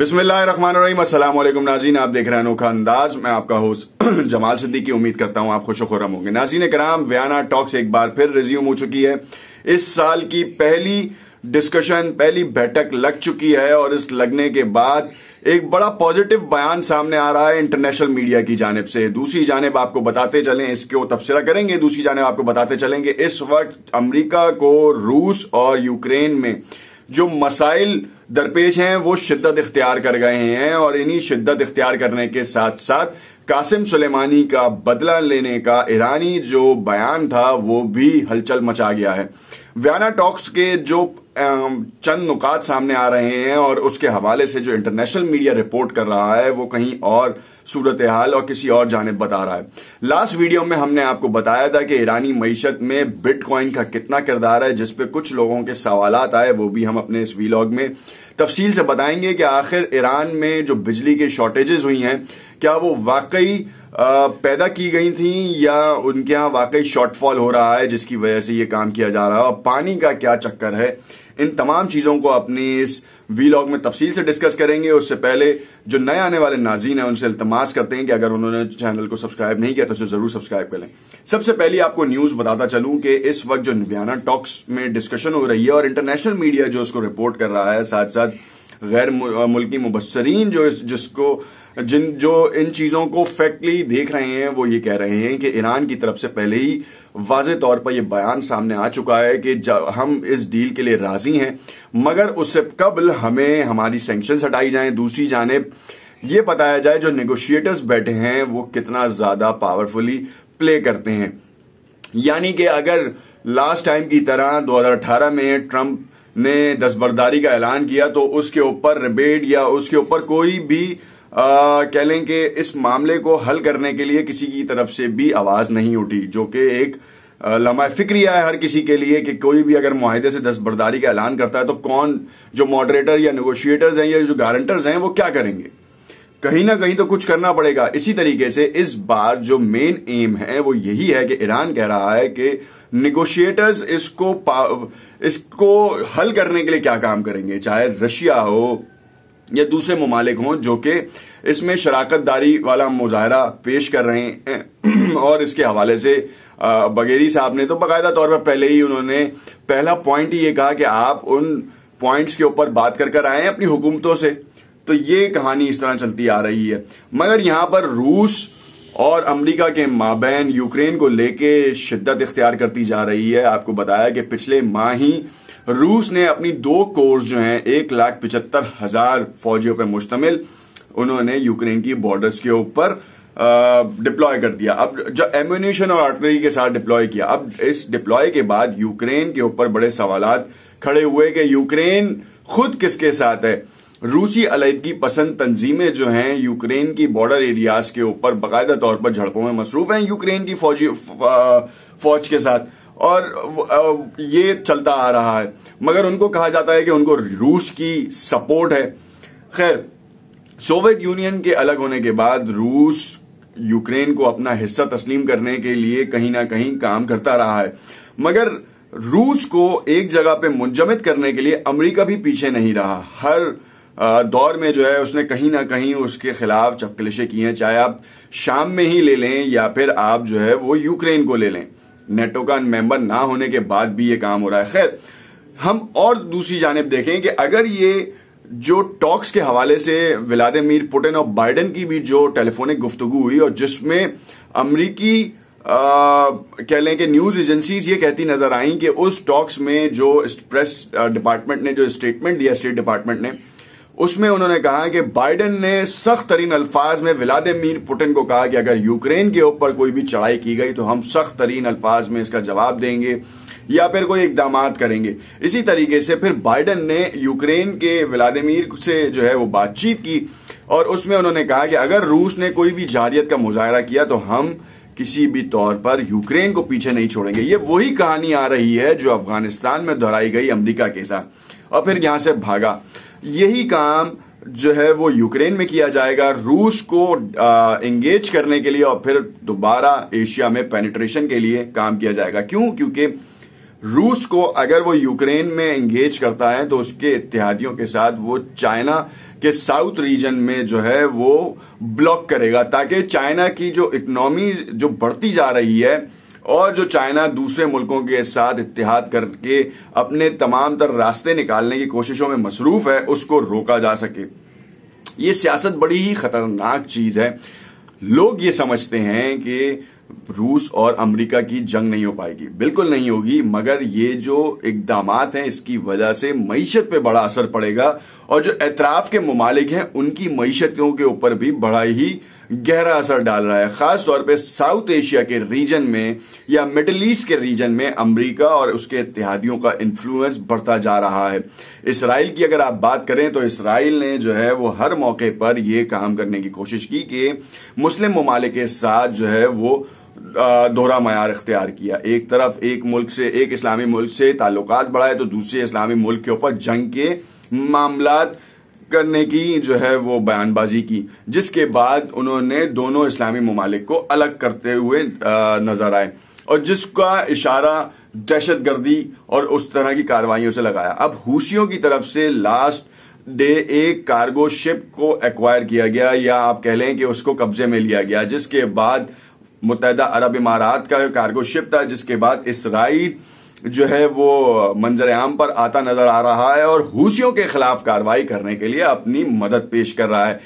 अस्सलाम वालेकुम नाजीन आप देख रहे हैं अनोखा अंदाज मैं आपका होस्ट जमाल सिद्दीकी उम्मीद करता हूं आप खुश खुरम होंगे नाजीन कराम व्याना टॉक्स एक बार फिर रिज्यूम हो चुकी है इस साल की पहली डिस्कशन पहली बैठक लग चुकी है और इस लगने के बाद एक बड़ा पॉजिटिव बयान सामने आ रहा है इंटरनेशनल मीडिया की जानब से दूसरी जानब आपको बताते चलें वो तबसरा करेंगे दूसरी जानब आपको बताते चलेंगे इस वक्त अमेरिका को रूस और यूक्रेन में जो मसाइल दरपेश हैं वो शिद्दत इख्तियार कर गए हैं और इन्हीं शिद्दत इख्तियार करने के साथ साथ कासिम सुलेमानी का बदला लेने का ईरानी जो बयान था वो भी हलचल मचा गया है व्याना टॉक्स के जो चंद नुकात सामने आ रहे हैं और उसके हवाले से जो इंटरनेशनल मीडिया रिपोर्ट कर रहा है वो कहीं और सूरत हाल और किसी और जानब बता रहा है लास्ट वीडियो में हमने आपको बताया था कि ईरानी मीशत में बिटकॉइन का कितना किरदार है जिसपे कुछ लोगों के सवाल आए वो भी हम अपने इस वीलॉग में तफसील से बताएंगे कि आखिर ईरान में जो बिजली के शॉर्टेजेस हुई हैं क्या वो वाकई पैदा की गई थी या उनके यहाँ वाकई शॉर्टफॉल हो रहा है जिसकी वजह से ये काम किया जा रहा है और पानी का क्या चक्कर है इन तमाम चीजों को अपनी इस वीलॉग में तफसील से डिस्कस करेंगे उससे पहले जो नए आने वाले नाजीन हैं उनसे इल्तमास करते हैं कि अगर उन्होंने चैनल को सब्सक्राइब नहीं किया तो उसे ज़रूर सब्सक्राइब करें सबसे पहले आपको न्यूज़ बताता चलूं कि इस वक्त जो निव्याना टॉक्स में डिस्कशन हो रही है और इंटरनेशनल मीडिया जो उसको रिपोर्ट कर रहा है साथ साथ गैर मुल्की मुबसरीन जो इस जिसको जिन जो इन चीज़ों को फैक्टली देख रहे हैं वो ये कह रहे हैं कि ईरान की तरफ से पहले ही वाजे तौर पर यह बयान सामने आ चुका है कि हम इस डील के लिए राजी हैं मगर उससे कबल हमें हमारी सेंक्शन हटाई जाए दूसरी जानेब ये बताया जाए जो निगोशिएटर्स बैठे हैं वो कितना ज्यादा पावरफुली प्ले करते हैं यानी कि अगर लास्ट टाइम की तरह 2018 में ट्रंप ने दस्तबरदारी का ऐलान किया तो उसके ऊपर रिबेट या उसके ऊपर कोई भी कह लें कि इस मामले को हल करने के लिए किसी की तरफ से भी आवाज नहीं उठी जो कि एक लम्हा फिक्रिया है हर किसी के लिए कि कोई भी अगर माहदे से दस्तबरदारी का ऐलान करता है तो कौन जो मॉडरेटर या निगोशिएटर्स हैं या जो गारंटर्स हैं वो क्या करेंगे कहीं ना कहीं तो कुछ करना पड़ेगा इसी तरीके से इस बार जो मेन एम है वो यही है कि ईरान कह रहा है कि निगोशिएटर्स इसको इसको हल करने के लिए क्या काम करेंगे चाहे रशिया हो या दूसरे ममालिक हों जो कि इसमें शराकत दारी वाला मुजाहरा पेश कर रहे हैं और इसके हवाले से बगेरी साहब ने तो बाकायदा तौर पर पहले ही उन्होंने पहला पॉइंट ये कहा कि आप उन पॉइंट्स के ऊपर बात कर कर आए अपनी हुकूमतों से तो ये कहानी इस तरह चलती आ रही है मगर यहां पर रूस और अमेरिका के माबेन यूक्रेन को लेके शिद्दत इख्तियार करती जा रही है आपको बताया कि पिछले माह ही रूस ने अपनी दो कोर्स जो हैं एक लाख पिचहत्तर हजार फौजियों पर मुश्तमिल उन्होंने यूक्रेन की बॉर्डर्स के ऊपर डिप्लॉय कर दिया अब जो एम्यूनेशन और आर्टिलरी के साथ डिप्लॉय किया अब इस डिप्लॉय के बाद यूक्रेन के ऊपर बड़े सवाल खड़े हुए कि यूक्रेन खुद किसके साथ है रूसी अलीदगी पसंद तंजीमें जो हैं यूक्रेन की बॉर्डर एरियाज के ऊपर बाकायदा तौर पर झड़पों में मसरूफ हैं यूक्रेन की फौजी फौज के साथ और ये चलता आ रहा है मगर उनको कहा जाता है कि उनको रूस की सपोर्ट है खैर सोवियत यूनियन के अलग होने के बाद रूस यूक्रेन को अपना हिस्सा तस्लीम करने के लिए कहीं ना कहीं काम करता रहा है मगर रूस को एक जगह पे मुंजमद करने के लिए अमेरिका भी पीछे नहीं रहा हर दौर में जो है उसने कहीं ना कहीं उसके खिलाफ चपकलिशे की हैं चाहे आप शाम में ही ले लें या फिर आप जो है वो यूक्रेन को ले लें नेटो का मेंबर ना होने के बाद भी ये काम हो रहा है खैर हम और दूसरी जानब देखें कि अगर ये जो टॉक्स के हवाले से व्लादिमिर पुटिन और बाइडन की भी जो टेलीफोनिक गुफ्तगु हुई और जिसमें अमरीकी कह लें कि न्यूज एजेंसीज ये कहती नजर आई कि उस टॉक्स में जो प्रेस डिपार्टमेंट ने जो स्टेटमेंट दिया स्टेट डिपार्टमेंट ने उसमें उन्होंने कहा कि बाइडेन ने सख्त तरीन अल्फाज में व्लादिमिर पुटिन को कहा कि अगर यूक्रेन के ऊपर कोई भी चढ़ाई की गई तो हम सख्त तरीन अल्फाज में इसका जवाब देंगे या फिर कोई इकदाम करेंगे इसी तरीके से फिर बाइडन ने यूक्रेन के व्लादिमिर से जो है वो बातचीत की और उसमें उन्होंने कहा कि अगर रूस ने कोई भी जारियत का मुजाहरा किया तो हम किसी भी तौर पर यूक्रेन को पीछे नहीं छोड़ेंगे ये वही कहानी आ रही है जो अफगानिस्तान में दोहराई गई अमरीका के साथ और फिर यहां से भागा यही काम जो है वो यूक्रेन में किया जाएगा रूस को एंगेज करने के लिए और फिर दोबारा एशिया में पेनिट्रेशन के लिए काम किया जाएगा क्यों क्योंकि रूस को अगर वो यूक्रेन में एंगेज करता है तो उसके इतिहादियों के साथ वो चाइना के साउथ रीजन में जो है वो ब्लॉक करेगा ताकि चाइना की जो इकोनॉमी जो बढ़ती जा रही है और जो चाइना दूसरे मुल्कों के साथ इतिहाद करके अपने तमाम तर रास्ते निकालने की कोशिशों में मसरूफ है उसको रोका जा सके ये सियासत बड़ी ही खतरनाक चीज है लोग ये समझते हैं कि रूस और अमेरिका की जंग नहीं हो पाएगी बिल्कुल नहीं होगी मगर ये जो इकदाम हैं इसकी वजह से मीशत पे बड़ा असर पड़ेगा और जो एतराफ के ममालिक हैं उनकी मीशतों के ऊपर भी बड़ा ही गहरा असर डाल रहा है खास तौर पे साउथ एशिया के रीजन में या मिडल ईस्ट के रीजन में अमेरिका और उसके इतिहादियों का इन्फ्लुएंस बढ़ता जा रहा है इसराइल की अगर आप बात करें तो इसराइल ने जो है वो हर मौके पर ये काम करने की कोशिश की कि मुस्लिम ममालिक के साथ जो है वो दोहरा मैार अख्तियार किया एक तरफ एक मुल्क से एक इस्लामी मुल्क से ताल्लुकात बढ़ाए तो दूसरे इस्लामी मुल्क के ऊपर जंग के मामला करने की जो है वो बयानबाजी की जिसके बाद उन्होंने दोनों इस्लामी ममालिक को अलग करते हुए नजर आए और जिसका इशारा दहशत गर्दी और उस तरह की कार्रवाई से लगाया अब हूसियों की तरफ से लास्ट डे एक कार्गो शिप को एक्वायर किया गया या आप कह लें कि उसको कब्जे में लिया गया जिसके बाद मुतहदा अरब इमारात का कार्गो शिप था जिसके बाद इसराइल जो है वो मंजर आम पर आता नजर आ रहा है और हूसियों के खिलाफ कार्रवाई करने के लिए अपनी मदद पेश कर रहा है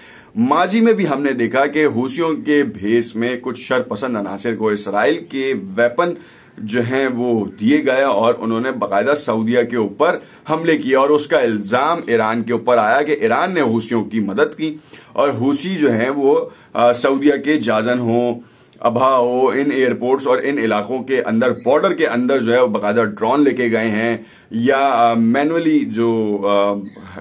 माजी में भी हमने देखा कि हूसियों के भेस में कुछ शरपसंद अनासर को इसराइल के वेपन जो है वो दिए गए और उन्होंने बाकायदा सऊदिया के ऊपर हमले किए और उसका इल्ज़ाम ईरान के ऊपर आया कि ईरान ने हूसियों की मदद की और हूसी जो है वो सऊदिया के जाजन हों हो इन एयरपोर्ट्स और इन इलाकों के अंदर बॉर्डर के अंदर जो है बाकायदा ड्रोन लेके गए हैं या मैनुअली जो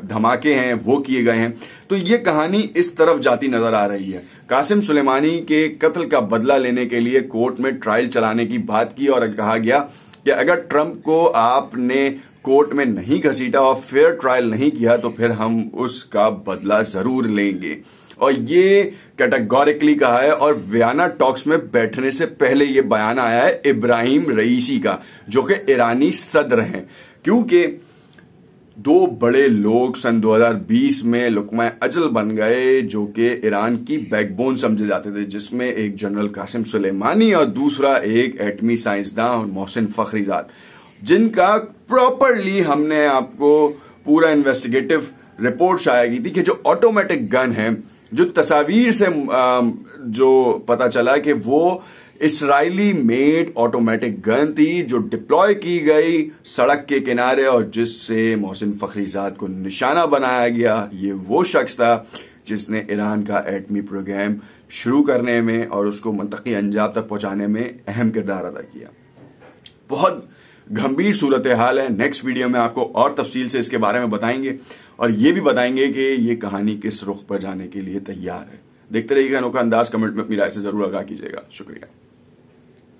धमाके हैं वो किए गए हैं तो ये कहानी इस तरफ जाती नजर आ रही है कासिम सुलेमानी के कत्ल का बदला लेने के लिए कोर्ट में ट्रायल चलाने की बात की और कहा गया कि अगर ट्रंप को आपने कोर्ट में नहीं घसीटा और फेयर ट्रायल नहीं किया तो फिर हम उसका बदला जरूर लेंगे और ये कैटेगोरिकली कहा है और वियाना टॉक्स में बैठने से पहले ये बयान आया है इब्राहिम रईसी का जो कि ईरानी सदर हैं क्योंकि दो बड़े लोग सन 2020 में लुकमा अजल बन गए जो कि ईरान की बैकबोन समझे जाते थे जिसमें एक जनरल कासिम सुलेमानी और दूसरा एक एटमी साइंसदान और मोहसिन फखरीजाद जिनका प्रॉपरली हमने आपको पूरा इन्वेस्टिगेटिव रिपोर्ट शाया की थी कि जो ऑटोमेटिक गन है जो तस्वीर से जो पता चला कि वो इसराइली मेड ऑटोमेटिक गन थी जो डिप्लॉय की गई सड़क के किनारे और जिससे मोहसिन फखरीजाद को निशाना बनाया गया ये वो शख्स था जिसने ईरान का एटमी प्रोग्राम शुरू करने में और उसको मंतकी अंजाम तक पहुंचाने में अहम किरदार अदा किया बहुत गंभीर सूरत हाल है नेक्स्ट वीडियो में आपको और तफसील से इसके बारे में बताएंगे और ये भी बताएंगे कि ये कहानी किस रुख पर जाने के लिए तैयार है देखते रहिएगा अनोखा अंदाज कमेंट में अपनी राय से जरूर आगा कीजिएगा शुक्रिया